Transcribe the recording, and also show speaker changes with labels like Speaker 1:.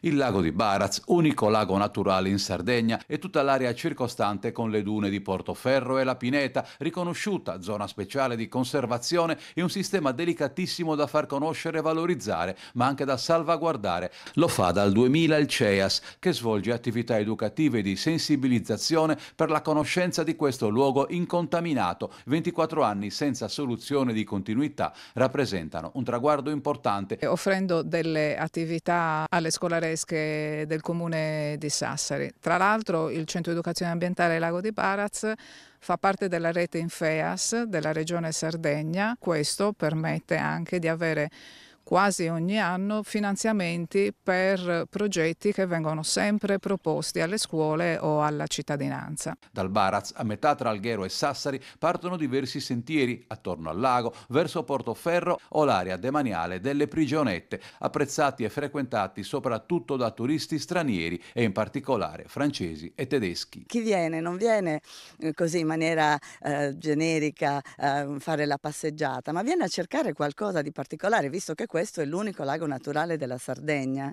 Speaker 1: il lago di Baraz, unico lago naturale in Sardegna, e tutta l'area circostante con le dune di Portoferro e la Pineta, riconosciuta zona speciale di conservazione e un sistema delicatissimo da far conoscere e valorizzare, ma anche da salvaguardare. Lo fa dal 2000 il CEAS, che svolge attività educative di sensibilizzazione per la conoscenza di questo luogo incontaminato. 24 anni senza soluzione di continuità rappresentano un traguardo importante.
Speaker 2: Offrendo delle attività alle scolare fresche del comune di Sassari. Tra l'altro il Centro Educazione Ambientale Lago di Baraz fa parte della rete Infeas della regione Sardegna, questo permette anche di avere quasi ogni anno finanziamenti per progetti che vengono sempre proposti alle scuole o alla cittadinanza.
Speaker 1: Dal Baraz a metà tra Alghero e Sassari partono diversi sentieri attorno al lago, verso Portoferro o l'area demaniale delle prigionette, apprezzati e frequentati soprattutto da turisti stranieri e in particolare francesi e tedeschi.
Speaker 3: Chi viene non viene eh, così in maniera eh, generica a eh, fare la passeggiata, ma viene a cercare qualcosa di particolare, visto che questo questo è l'unico lago naturale della Sardegna